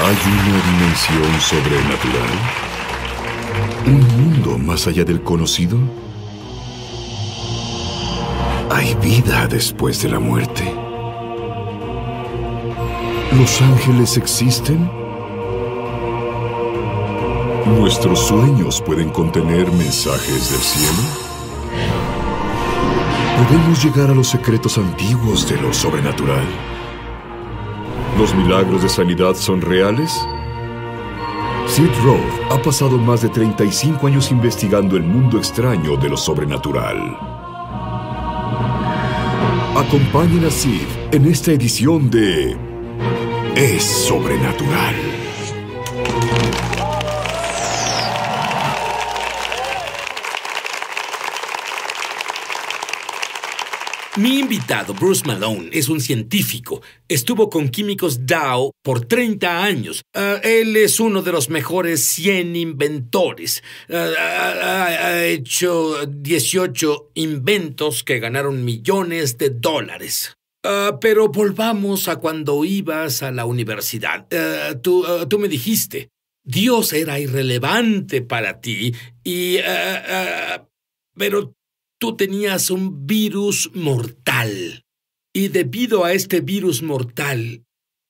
¿Hay una dimensión sobrenatural? ¿Un mundo más allá del conocido? ¿Hay vida después de la muerte? ¿Los ángeles existen? ¿Nuestros sueños pueden contener mensajes del cielo? ¿Podemos llegar a los secretos antiguos de lo sobrenatural? ¿Los milagros de sanidad son reales? Sid Roth ha pasado más de 35 años investigando el mundo extraño de lo sobrenatural. Acompañen a Sid en esta edición de Es Sobrenatural. Mi invitado, Bruce Malone, es un científico. Estuvo con químicos Dow por 30 años. Ah, él es uno de los mejores 100 inventores. Ah, ah, ha, hecho 18 inventos que ganaron millones de dólares. pero volvamos a cuando ibas a la universidad. Tú, tú, me dijiste, Dios era irrelevante para ti y... pero tú tenías un virus mortal. Y debido a este virus mortal,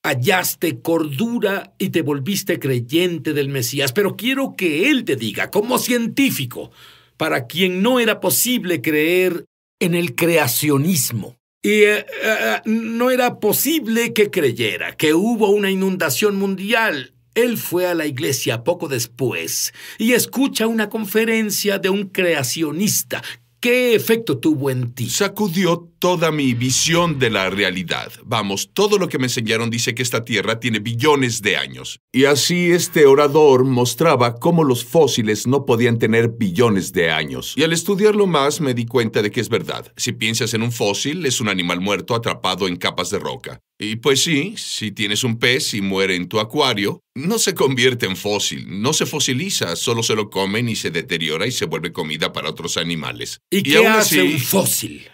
hallaste cordura y te volviste creyente del Mesías. Pero quiero que Él te diga, como científico, para quien no era posible creer en el creacionismo. Y eh, eh, no era posible que creyera que hubo una inundación mundial. Él fue a la iglesia poco después y escucha una conferencia de un creacionista ¿Qué efecto tuvo en ti? Sacudió toda mi visión de la realidad. Vamos, todo lo que me enseñaron dice que esta Tierra tiene billones de años. Y así este orador mostraba cómo los fósiles no podían tener billones de años. Y al estudiarlo más me di cuenta de que es verdad. Si piensas en un fósil, es un animal muerto atrapado en capas de roca. Y pues sí, si tienes un pez y muere en tu acuario, no se convierte en fósil, no se fosiliza, solo se lo comen y se deteriora y se vuelve comida para otros animales. ¿Y, qué hace un fósil?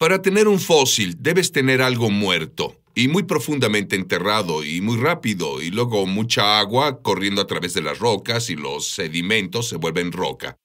Para tener un fósil debes tener algo muerto y muy profundamente enterrado y muy rápido y luego mucha agua corriendo a través de las rocas y los sedimentos se vuelven roca.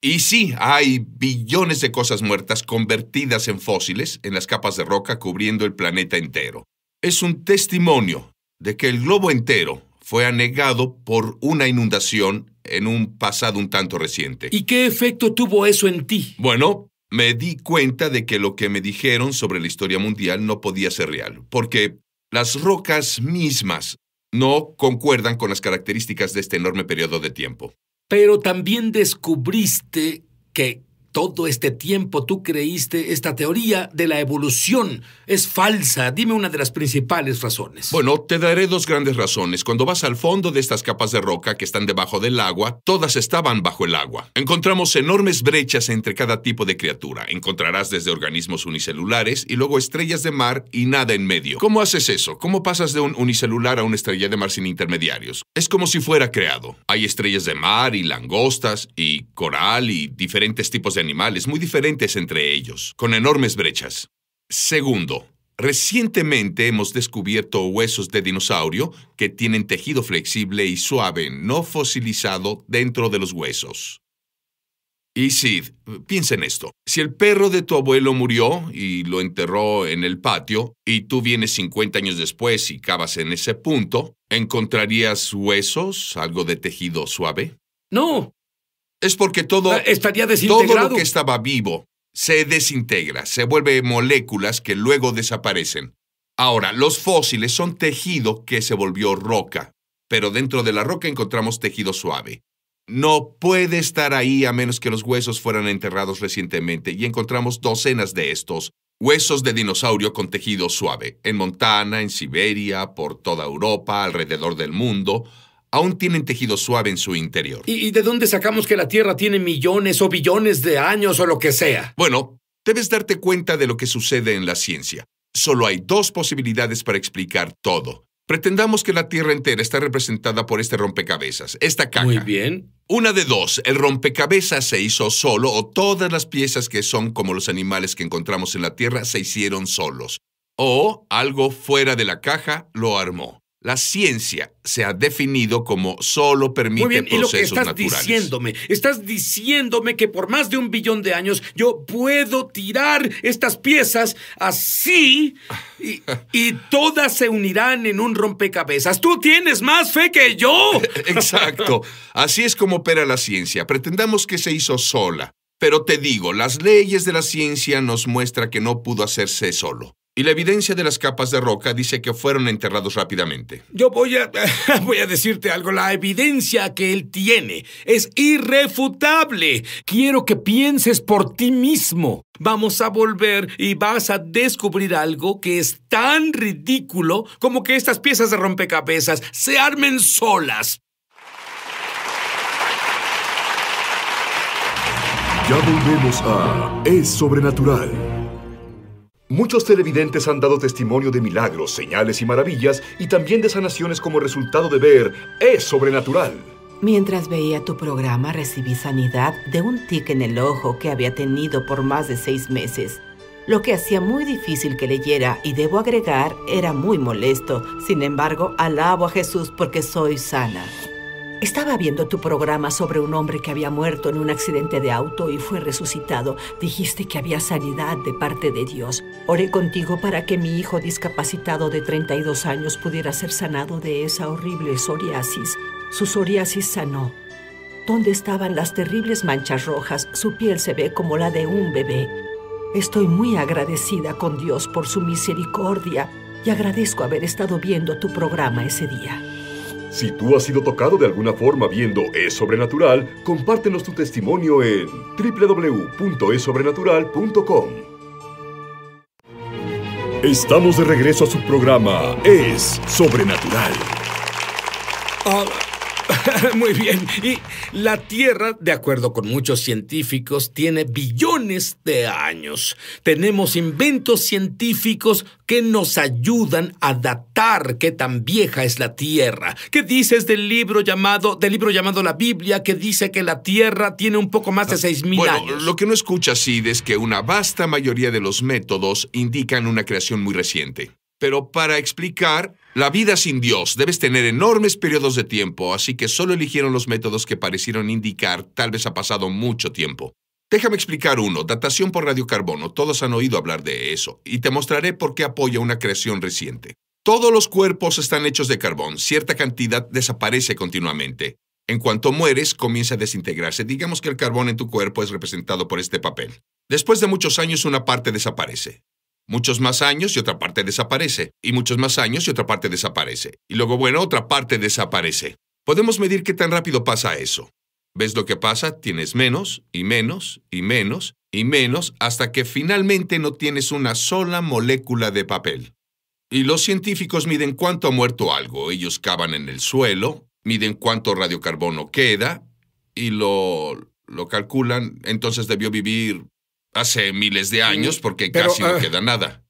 Y sí, hay billones de cosas muertas convertidas en fósiles en las capas de roca cubriendo el planeta entero. Es un testimonio de que el globo entero fue anegado por una inundación en un pasado un tanto reciente. ¿Y qué efecto tuvo eso en ti? Bueno, me di cuenta de que lo que me dijeron sobre la historia mundial no podía ser real, porque las rocas mismas no concuerdan con las características de este enorme periodo de tiempo. Pero también descubriste que todo este tiempo tú creíste esta teoría de la evolución. Es falsa. Dime una de las principales razones. Bueno, te daré dos grandes razones. Cuando vas al fondo de estas capas de roca que están debajo del agua, todas estaban bajo el agua. Encontramos enormes brechas entre cada tipo de criatura. Encontrarás desde organismos unicelulares y luego estrellas de mar y nada en medio. ¿Cómo haces eso? ¿Cómo pasas de un unicelular a una estrella de mar sin intermediarios? Es como si fuera creado. Hay estrellas de mar y langostas y coral y diferentes tipos de animales muy diferentes entre ellos, con enormes brechas. Segundo, recientemente hemos descubierto huesos de dinosaurio que tienen tejido flexible y suave no fosilizado dentro de los huesos. Y Sid, piensa en esto. Si el perro de tu abuelo murió y lo enterró en el patio, y tú vienes 50 años después y cavas en ese punto, ¿encontrarías huesos, algo de tejido suave? No, es porque todo, ah, Estaría lo que estaba vivo se desintegra, se vuelve moléculas que luego desaparecen. Ahora, los fósiles son tejido que se volvió roca, pero dentro de la roca encontramos tejido suave. No puede estar ahí a menos que los huesos fueran enterrados recientemente y encontramos docenas de estos, huesos de dinosaurio con tejido suave, en Montana, en Siberia, por toda Europa, alrededor del mundo, aún tienen tejido suave en su interior. ¿Y, de dónde sacamos que la Tierra tiene millones o billones de años o lo que sea? Bueno, debes darte cuenta de lo que sucede en la ciencia. Solo hay dos posibilidades para explicar todo. Pretendamos que la Tierra entera está representada por este rompecabezas, esta caja. Muy bien. Una de dos, el rompecabezas se hizo solo o todas las piezas que son como los animales que encontramos en la Tierra se hicieron solos. O algo fuera de la caja lo armó. La ciencia se ha definido como solo permite Muy procesos y lo estás diciéndome, estás diciéndome que por más de un billón de años yo puedo tirar estas piezas así y, todas se unirán en un rompecabezas. Tú tienes más fe que yo. Exacto. Así es como opera la ciencia. Pretendamos que se hizo sola. Pero te digo, las leyes de la ciencia nos muestra que no pudo hacerse solo. Y la evidencia de las capas de roca dice que fueron enterrados rápidamente. Yo voy a, voy a decirte algo. La evidencia que él tiene es irrefutable. Quiero que pienses por ti mismo. Vamos a volver y vas a descubrir algo que es tan ridículo como que estas piezas de rompecabezas se armen solas. Ya volvemos a Es Sobrenatural. Muchos televidentes han dado testimonio de milagros, señales y maravillas y también de sanaciones como resultado de ver Es Sobrenatural. Mientras veía tu programa recibí sanidad de un tic en el ojo que había tenido por más de seis meses, lo que hacía muy difícil que leyera y debo agregar era muy molesto. Sin embargo, alabo a Jesús porque soy sana. Estaba viendo tu programa sobre un hombre que había muerto en un accidente de auto y fue resucitado. Dijiste que había sanidad de parte de Dios. Oré contigo para que mi hijo discapacitado de 32 años pudiera ser sanado de esa horrible psoriasis. Su psoriasis sanó. ¿Dónde estaban las terribles manchas rojas, su piel se ve como la de un bebé. Estoy muy agradecida con Dios por su misericordia y agradezco haber estado viendo tu programa ese día. Si tú has sido tocado de alguna forma viendo Es Sobrenatural, compártenos tu testimonio en www.esobrenatural.com. Estamos de regreso a su programa Es Sobrenatural. Ah, Muy bien. Y la Tierra, de acuerdo con muchos científicos, tiene billones de años. Tenemos inventos científicos que nos ayudan a datar qué tan vieja es la Tierra. ¿Qué dices del libro llamado, del libro llamado la Biblia que dice que la Tierra tiene un poco más de 6.000 bueno, años? Lo que no escucha Sid es que una vasta mayoría de los métodos indican una creación muy reciente. Pero para explicar, la vida sin Dios debes tener enormes periodos de tiempo, así que solo eligieron los métodos que parecieron indicar tal vez ha pasado mucho tiempo. Déjame explicar uno, datación por radiocarbono, todos han oído hablar de eso, y te mostraré por qué apoya una creación reciente. Todos los cuerpos están hechos de carbón, cierta cantidad desaparece continuamente. En cuanto mueres, comienza a desintegrarse. Digamos que el carbón en tu cuerpo es representado por este papel. Después de muchos años, una parte desaparece muchos más años y otra parte desaparece, y muchos más años y otra parte desaparece, y luego, bueno, otra parte desaparece. Podemos medir qué tan rápido pasa eso. ¿Ves lo que pasa? Tienes menos y menos y menos y menos hasta que finalmente no tienes una sola molécula de papel. Y los científicos miden cuánto ha muerto algo. Ellos cavan en el suelo, miden cuánto radiocarbono queda y lo, lo calculan. Entonces debió vivir hace miles de años porque casi no ah. queda nada.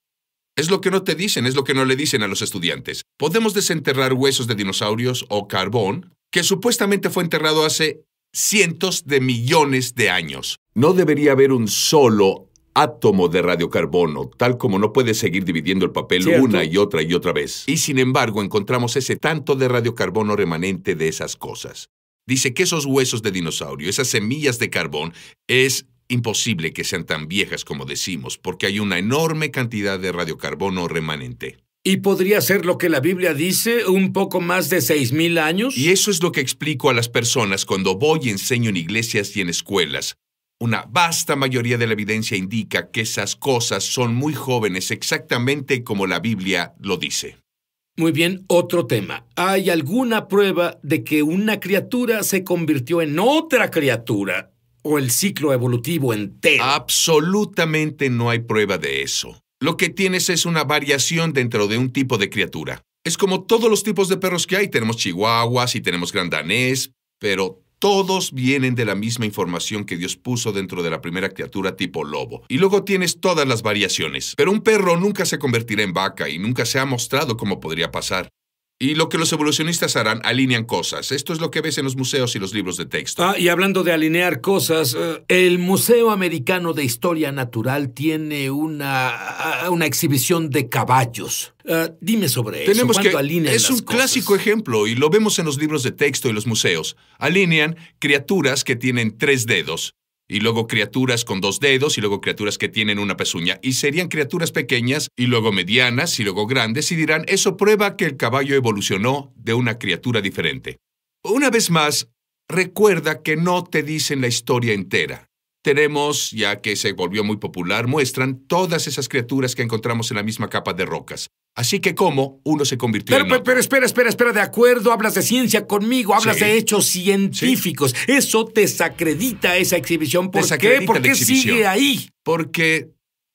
Es lo que no te dicen, es lo que no le dicen a los estudiantes. Podemos desenterrar huesos de dinosaurios o carbón que supuestamente fue enterrado hace cientos de millones de años. No debería haber un solo átomo de radiocarbono, tal como no puede seguir dividiendo el papel una y otra y otra vez. Y sin embargo encontramos ese tanto de radiocarbono remanente de esas cosas. Dice que esos huesos de dinosaurio, esas semillas de carbón, es Imposible que sean tan viejas como decimos, porque hay una enorme cantidad de radiocarbono remanente. ¿Y podría ser lo que la Biblia dice, un poco más de 6.000 años? Y eso es lo que explico a las personas cuando voy y enseño en iglesias y en escuelas. Una vasta mayoría de la evidencia indica que esas cosas son muy jóvenes, exactamente como la Biblia lo dice. Muy bien, otro tema. ¿Hay alguna prueba de que una criatura se convirtió en otra criatura o el ciclo evolutivo entero. Absolutamente no hay prueba de eso. Lo que tienes es una variación dentro de un tipo de criatura. Es como todos los tipos de perros que hay. Tenemos chihuahuas y tenemos grandanés, pero todos vienen de la misma información que Dios puso dentro de la primera criatura tipo lobo. Y luego tienes todas las variaciones. Pero un perro nunca se convertirá en vaca y nunca se ha mostrado cómo podría pasar. Y lo que los evolucionistas harán, alinean cosas. Esto es lo que ves en los museos y los libros de texto. Ah, y hablando de alinear cosas, eh, el Museo Americano de Historia Natural tiene una, ah, una exhibición de caballos. Eh, dime sobre Tenemos eso. Que, es un clásico ejemplo y lo vemos en los libros de texto y los museos. Alinean criaturas que tienen tres dedos y luego criaturas con dos dedos, y luego criaturas que tienen una pezuña, y serían criaturas pequeñas, y luego medianas, y luego grandes, y dirán, eso prueba que el caballo evolucionó de una criatura diferente. Una vez más, recuerda que no te dicen la historia entera tenemos, ya que se volvió muy popular, muestran todas esas criaturas que encontramos en la misma capa de rocas. Así que cómo uno se convirtió en... Pero, espera, espera, espera, de acuerdo, hablas de ciencia conmigo, hablas de hechos científicos. Eso desacredita esa exhibición. ¿Por qué? ¿Por qué sigue ahí? Porque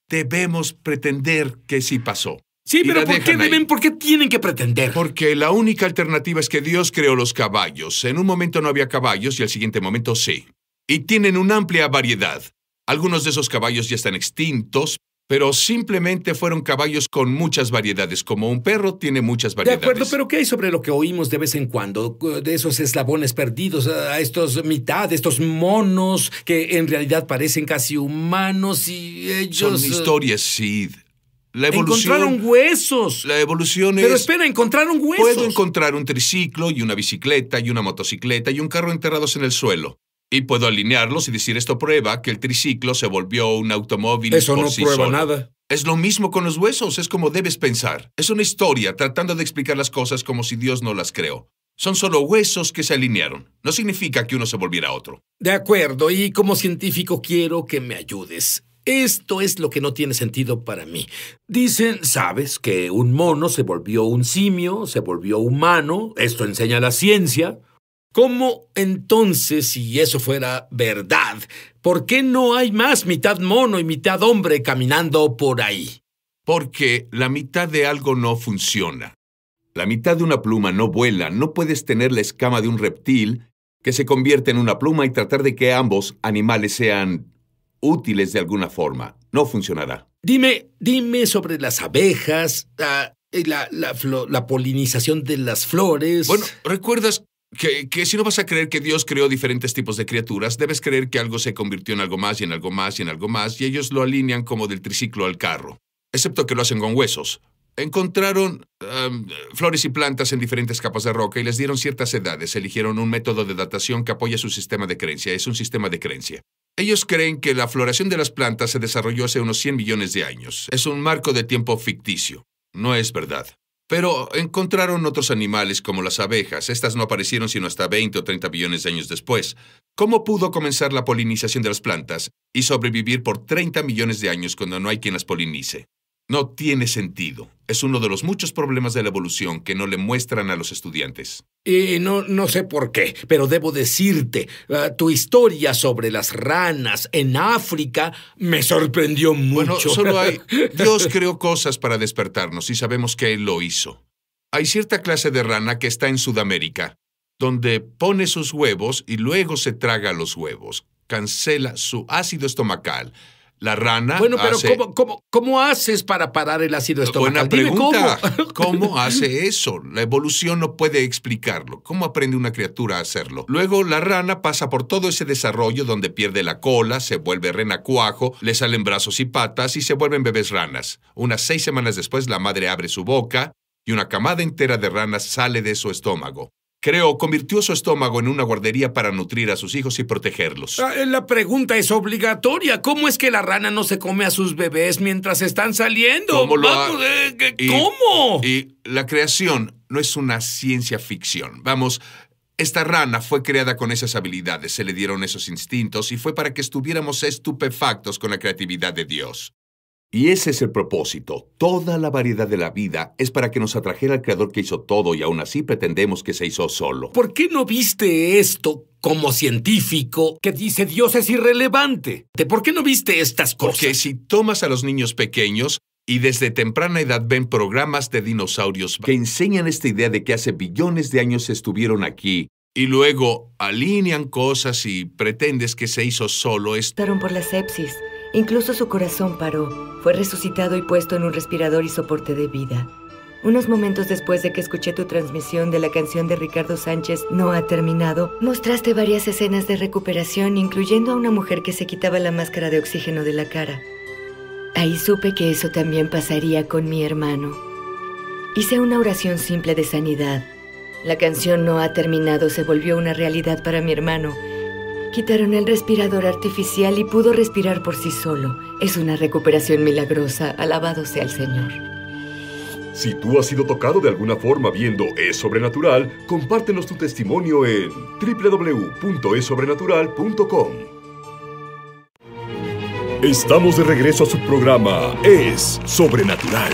debemos pretender que sí pasó. Sí, pero ¿por qué, deben, ¿por qué tienen que pretender? Porque la única alternativa es que Dios creó los caballos. En un momento no había caballos y al siguiente momento sí y tienen una amplia variedad. Algunos de esos caballos ya están extintos, pero simplemente fueron caballos con muchas variedades, como un perro tiene muchas variedades. De acuerdo, pero ¿qué hay sobre lo que oímos de vez en cuando? De esos eslabones perdidos, a estos mitad, estos monos que en realidad parecen casi humanos y ellos... Son eh, historias, Sid. La evolución, encontraron huesos. La evolución es. Pero espera, encontraron huesos. Puedo encontrar un triciclo y una bicicleta y una motocicleta y un carro enterrados en el suelo. Y puedo alinearlos y decir, esto prueba que el triciclo se volvió un automóvil. Eso no prueba nada. Es lo mismo con los huesos, es como debes pensar. Es una historia tratando de explicar las cosas como si Dios no las creó. Son solo huesos que se alinearon. No significa que uno se volviera otro. De acuerdo, y como científico quiero que me ayudes. Esto es lo que no tiene sentido para mí. Dicen, sabes, que un mono se volvió un simio, se volvió humano, esto enseña la ciencia, ¿Cómo entonces, si eso fuera verdad, por qué no hay más mitad mono y mitad hombre caminando por ahí? Porque la mitad de algo no funciona. La mitad de una pluma no vuela, no puedes tener la escama de un reptil que se convierte en una pluma y tratar de que ambos animales sean útiles de alguna forma. No funcionará. Dime, dime sobre las abejas, ah, la, la, polinización de las flores. Bueno, ¿recuerdas que, si no vas a creer que Dios creó diferentes tipos de criaturas, debes creer que algo se convirtió en algo más y en algo más y en algo más, y ellos lo alinean como del triciclo al carro, excepto que lo hacen con huesos. Encontraron em, flores y plantas en diferentes capas de roca y les dieron ciertas edades. Eligieron un método de datación que apoya su sistema de creencia. Es un sistema de creencia. Ellos creen que la floración de las plantas se desarrolló hace unos 100 millones de años. Es un marco de tiempo ficticio. No es verdad. Pero encontraron otros animales como las abejas. Estas no aparecieron sino hasta 20 o 30 millones de años después. ¿Cómo pudo comenzar la polinización de las plantas y sobrevivir por 30 millones de años cuando no hay quien las polinice? No tiene sentido. Es uno de los muchos problemas de la evolución que no le muestran a los estudiantes. Y no, no sé por qué, pero debo decirte, ah, tu historia sobre las ranas en África me sorprendió mucho. Bueno, solo hay... Dios creó cosas para despertarnos y sabemos que Él lo hizo. Hay cierta clase de rana que está en Sudamérica, donde pone sus huevos y luego se traga los huevos, cancela su ácido estomacal, la rana. Bueno, pero ¿cómo, cómo, haces para parar el ácido estomacal? Buena pregunta. cómo. cómo. hace eso? La evolución no puede explicarlo. ¿Cómo aprende una criatura a hacerlo? Luego, la rana pasa por todo ese desarrollo donde pierde la cola, se vuelve renacuajo, le salen brazos y patas y se vuelven bebés ranas. Unas seis semanas después, la madre abre su boca y una camada entera de ranas sale de su estómago. Creo convirtió su estómago en una guardería para nutrir a sus hijos y protegerlos. Ah, eh, la pregunta es obligatoria. ¿Cómo es que la rana no se come a sus bebés mientras están saliendo? ¿Cómo? Lo pues, eh, ¿cómo? y la creación no es una ciencia ficción. Vamos, esta rana fue creada con esas habilidades, se le dieron esos instintos y fue para que estuviéramos estupefactos con la creatividad de Dios. Y ese es el propósito. Toda la variedad de la vida es para que nos atrajera al Creador que hizo todo y aún así pretendemos que se hizo solo. ¿Por qué no viste esto como científico que dice Dios es irrelevante? ¿De por qué no viste estas cosas? Porque si tomas a los niños pequeños, y desde temprana edad ven programas de dinosaurios que enseñan esta idea de que hace billones de años estuvieron aquí y luego alinean cosas y pretendes que se hizo solo esto. por la sepsis. Incluso su corazón paró, fue resucitado y puesto en un respirador y soporte de vida. Unos momentos después de que escuché tu transmisión de la canción de Ricardo Sánchez No ha terminado, mostraste varias escenas de recuperación, incluyendo a una mujer que se quitaba la máscara de oxígeno de la cara. Ahí supe que eso también pasaría con mi hermano. Hice una oración simple de sanidad. La canción No ha terminado se volvió una realidad para mi hermano Quitaron el respirador artificial y pudo respirar por sí solo. Es una recuperación milagrosa. Alabado sea el Señor. Si tú has sido tocado de alguna forma viendo Es Sobrenatural, compártenos tu testimonio en www.esobrenatural.com. Estamos de regreso a su programa Es Sobrenatural.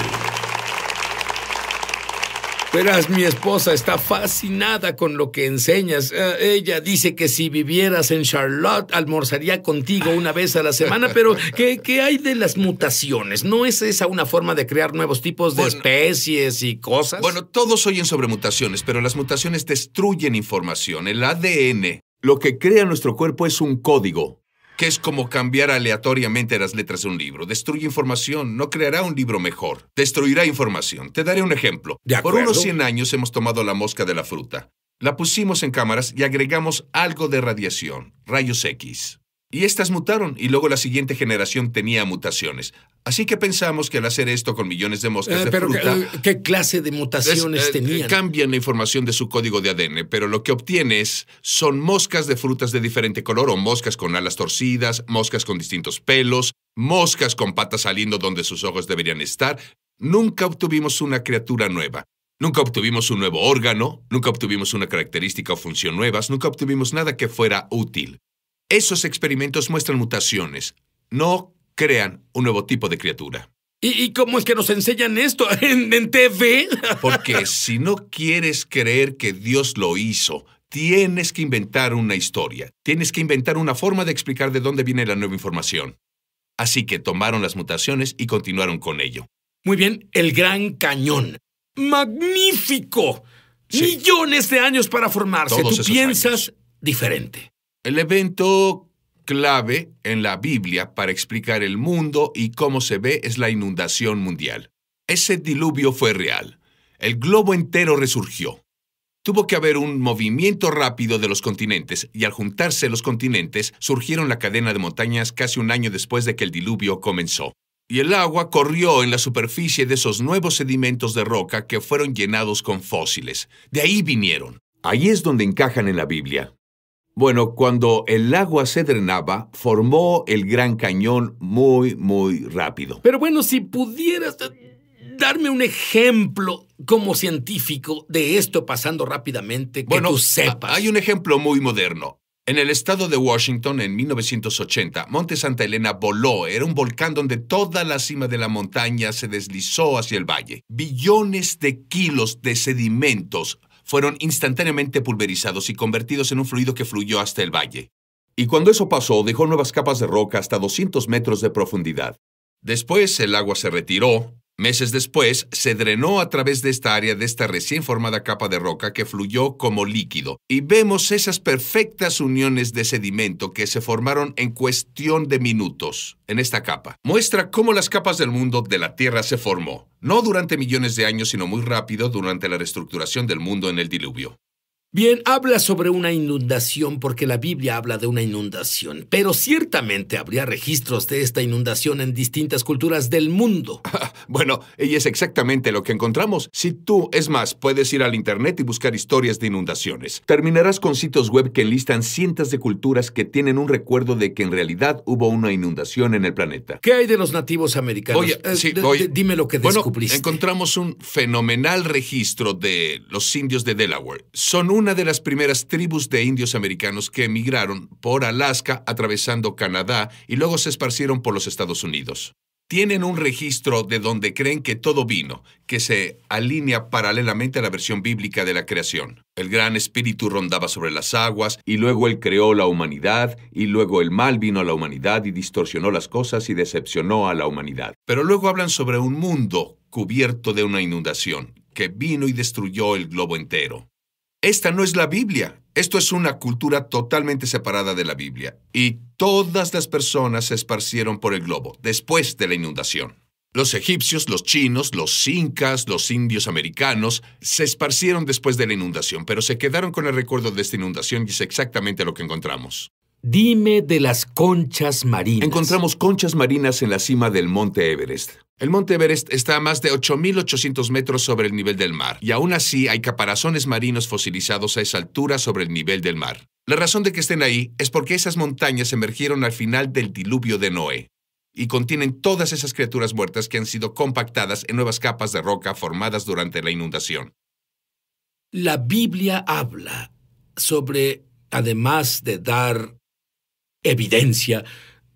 Verás, mi esposa está fascinada con lo que enseñas. Eh, ella dice que si vivieras en Charlotte almorzaría contigo una vez a la semana, pero ¿qué, hay de las mutaciones? ¿No es esa una forma de crear nuevos tipos de especies y cosas? Bueno, todos oyen sobre mutaciones, pero las mutaciones destruyen información. El ADN, lo que crea nuestro cuerpo es un código que es como cambiar aleatoriamente las letras de un libro. Destruye información, no creará un libro mejor. Destruirá información. Te daré un ejemplo. Por unos 100 años hemos tomado la mosca de la fruta. La pusimos en cámaras y agregamos algo de radiación, rayos X. Y estas mutaron, y luego la siguiente generación tenía mutaciones. Así que pensamos que al hacer esto con millones de moscas eh, de fruta... Eh, ¿qué, clase de mutaciones eh, Cambian la información de su código de ADN, pero lo que obtienes son moscas de frutas de diferente color, o moscas con alas torcidas, moscas con distintos pelos, moscas con patas saliendo donde sus ojos deberían estar. Nunca obtuvimos una criatura nueva. Nunca obtuvimos un nuevo órgano, nunca obtuvimos una característica o función nuevas, nunca obtuvimos nada que fuera útil. Esos experimentos muestran mutaciones, no crean un nuevo tipo de criatura. ¿Y, cómo es que nos enseñan esto en, TV? Porque si no quieres creer que Dios lo hizo, tienes que inventar una historia, tienes que inventar una forma de explicar de dónde viene la nueva información. Así que tomaron las mutaciones y continuaron con ello. Muy bien, el gran cañón. ¡Magnífico! Millones de años para formarse. ¿Tú piensas diferente? El evento clave en la Biblia para explicar el mundo y cómo se ve es la inundación mundial. Ese diluvio fue real. El globo entero resurgió. Tuvo que haber un movimiento rápido de los continentes y al juntarse los continentes surgieron la cadena de montañas casi un año después de que el diluvio comenzó. Y el agua corrió en la superficie de esos nuevos sedimentos de roca que fueron llenados con fósiles. De ahí vinieron. Ahí es donde encajan en la Biblia. Bueno, cuando el agua se drenaba, formó el Gran Cañón muy, muy rápido. Pero bueno, si pudieras darme un ejemplo como científico de esto pasando rápidamente, que tú sepas. Hay un ejemplo muy moderno. En el estado de Washington, en 1980, Monte Santa Elena voló. Era un volcán donde toda la cima de la montaña se deslizó hacia el valle. Billones de kilos de sedimentos fueron instantáneamente pulverizados y convertidos en un fluido que fluyó hasta el valle. Y cuando eso pasó, dejó nuevas capas de roca hasta 200 metros de profundidad. Después el agua se retiró Meses después, se drenó a través de esta área de esta recién formada capa de roca que fluyó como líquido, y vemos esas perfectas uniones de sedimento que se formaron en cuestión de minutos en esta capa. Muestra cómo las capas del mundo de la Tierra se formó, no durante millones de años, sino muy rápido durante la reestructuración del mundo en el diluvio. Bien, habla sobre una inundación porque la Biblia habla de una inundación, pero ciertamente habría registros de esta inundación en distintas culturas del mundo. bueno, y es exactamente lo que encontramos. Si tú, es más, puedes ir al Internet y buscar historias de inundaciones, terminarás con sitios web que enlistan cientos de culturas que tienen un recuerdo de que en realidad hubo una inundación en el planeta. ¿Qué hay de los nativos americanos? Oye, eh, dime lo que bueno, Encontramos un fenomenal registro de los indios de Delaware. Son un una de las primeras tribus de indios americanos que emigraron por Alaska atravesando Canadá y luego se esparcieron por los Estados Unidos. Tienen un registro de donde creen que todo vino, que se alinea paralelamente a la versión bíblica de la creación. El gran espíritu rondaba sobre las aguas, y luego él creó la humanidad, y luego el mal vino a la humanidad y distorsionó las cosas y decepcionó a la humanidad. Pero luego hablan sobre un mundo cubierto de una inundación, que vino y destruyó el globo entero esta no es la Biblia. Esto es una cultura totalmente separada de la Biblia. Y todas las personas se esparcieron por el globo después de la inundación. Los egipcios, los chinos, los incas, los indios americanos se esparcieron después de la inundación, pero se quedaron con el recuerdo de esta inundación y es exactamente lo que encontramos. Dime de las conchas marinas. Encontramos conchas marinas en la cima del Monte Everest. El Monte Everest está a más de 8.800 metros sobre el nivel del mar, y aún así hay caparazones marinos fosilizados a esa altura sobre el nivel del mar. La razón de que estén ahí es porque esas montañas emergieron al final del diluvio de Noé, y contienen todas esas criaturas muertas que han sido compactadas en nuevas capas de roca formadas durante la inundación. La Biblia habla sobre, además de dar evidencia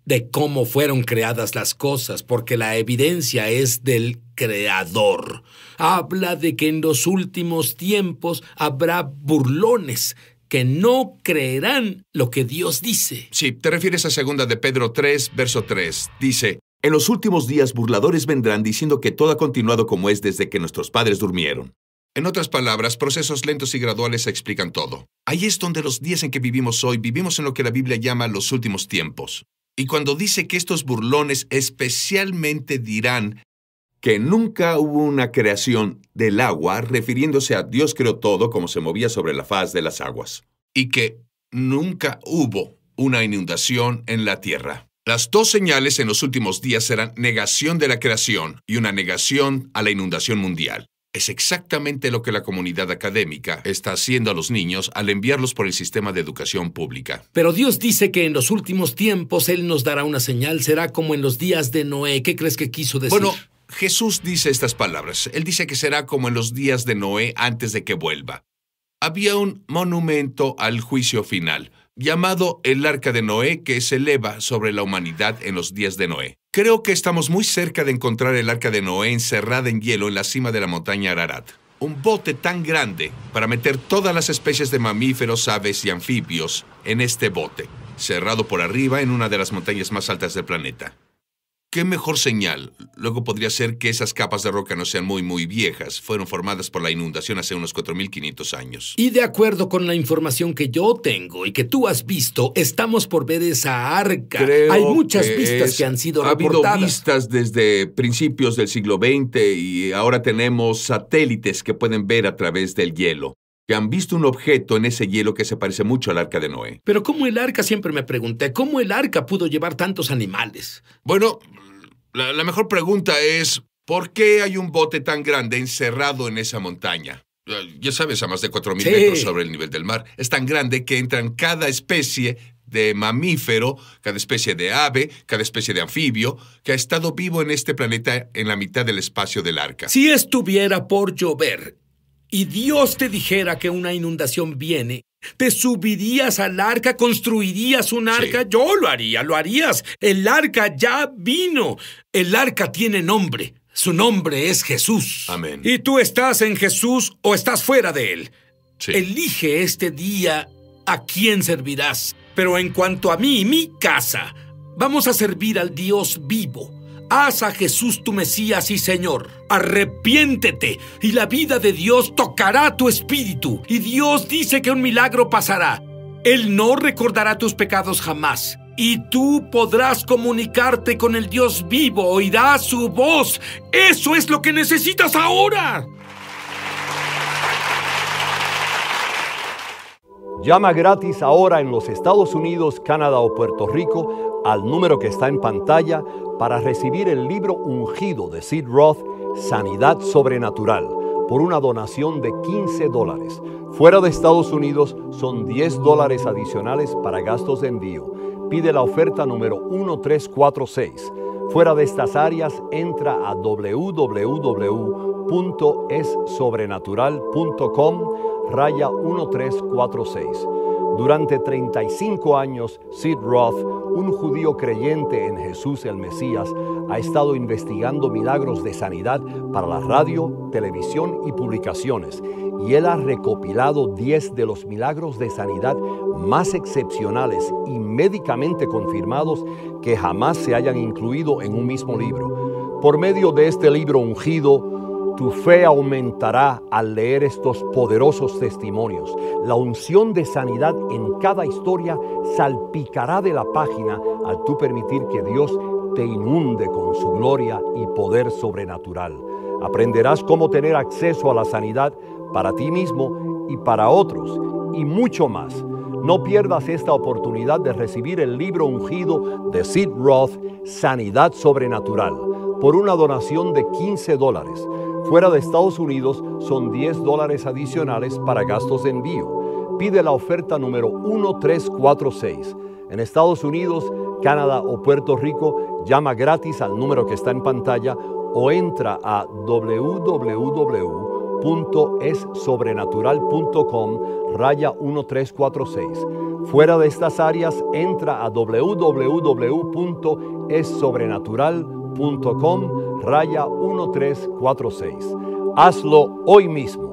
de cómo fueron creadas las cosas, porque la evidencia es del Creador. Habla de que en los últimos tiempos habrá burlones que no creerán lo que Dios dice. Sí, te refieres a segunda de Pedro 3, verso 3. Dice, en los últimos días burladores vendrán diciendo que todo ha continuado como es desde que nuestros padres durmieron. En otras palabras, procesos lentos y graduales explican todo. Ahí es donde los días en que vivimos hoy vivimos en lo que la Biblia llama los últimos tiempos. Y cuando dice que estos burlones especialmente dirán que nunca hubo una creación del agua, refiriéndose a Dios creó todo como se movía sobre la faz de las aguas, y que nunca hubo una inundación en la tierra. Las dos señales en los últimos días serán negación de la creación y una negación a la inundación mundial. Es exactamente lo que la comunidad académica está haciendo a los niños al enviarlos por el sistema de educación pública. Pero Dios dice que en los últimos tiempos Él nos dará una señal, será como en los días de Noé. ¿Qué crees que quiso decir? Bueno, Jesús dice estas palabras. Él dice que será como en los días de Noé antes de que vuelva. Había un monumento al juicio final, llamado el arca de Noé, que se eleva sobre la humanidad en los días de Noé. Creo que estamos muy cerca de encontrar el arca de Noé encerrada en hielo en la cima de la montaña Ararat. Un bote tan grande para meter todas las especies de mamíferos, aves y anfibios en este bote, cerrado por arriba en una de las montañas más altas del planeta. ¿Qué mejor señal? Luego podría ser que esas capas de roca no sean muy, muy viejas. Fueron formadas por la inundación hace unos 4.500 años. Y de acuerdo con la información que yo tengo y que tú has visto, estamos por ver esa arca. Hay muchas vistas que han sido reportadas. Ha habido vistas desde principios del siglo XX y ahora tenemos satélites que pueden ver a través del hielo que han visto un objeto en ese hielo que se parece mucho al arca de Noé. Pero ¿cómo el arca? Siempre me pregunté, ¿cómo el arca pudo llevar tantos animales? Bueno, la, mejor pregunta es, ¿por qué hay un bote tan grande encerrado en esa montaña? Ya sabes, a más de 4.000 metros sobre el nivel del mar. Es tan grande que entran cada especie de mamífero, cada especie de ave, cada especie de anfibio que ha estado vivo en este planeta en la mitad del espacio del arca. Si estuviera por llover y Dios te dijera que una inundación viene te subirías al arca, construirías un arca. Yo lo haría, lo harías. El arca ya vino. El arca tiene nombre. Su nombre es Jesús. Amén. Y tú estás en Jesús o estás fuera de él. Elige este día a quién servirás. Pero en cuanto a mí y mi casa, vamos a servir al Dios vivo Haz a Jesús tu Mesías y Señor. Arrepiéntete y la vida de Dios tocará tu espíritu. Y Dios dice que un milagro pasará. Él no recordará tus pecados jamás. Y tú podrás comunicarte con el Dios vivo, oirás su voz. Eso es lo que necesitas ahora. Llama gratis ahora en los Estados Unidos, Canadá o Puerto Rico al número que está en pantalla para recibir el libro ungido de Sid Roth, Sanidad Sobrenatural, por una donación de 15 dólares. Fuera de Estados Unidos son 10 dólares adicionales para gastos de envío. Pide la oferta número 1346. Fuera de estas áreas, entra a wwwesobrenaturalcom raya 1346. Durante 35 años, Sid Roth un judío creyente en Jesús el Mesías, ha estado investigando milagros de sanidad para la radio, televisión y publicaciones, y él ha recopilado 10 de los milagros de sanidad más excepcionales y médicamente confirmados que jamás se hayan incluido en un mismo libro. Por medio de este libro ungido, tu fe aumentará al leer estos poderosos testimonios. La unción de sanidad en cada historia salpicará de la página al tú permitir que Dios te inunde con su gloria y poder sobrenatural. Aprenderás cómo tener acceso a la sanidad para ti mismo y para otros y mucho más. No pierdas esta oportunidad de recibir el libro ungido de Sid Roth, Sanidad Sobrenatural, por una donación de 15 dólares Fuera de Estados Unidos son 10 dólares adicionales para gastos de envío. Pide la oferta número 1346. En Estados Unidos, Canadá o Puerto Rico, llama gratis al número que está en pantalla o entra a www.esobrenatural.com raya 1346. Fuera de estas áreas, entra a www.essobrenatural.com raya 1346. Hazlo hoy mismo.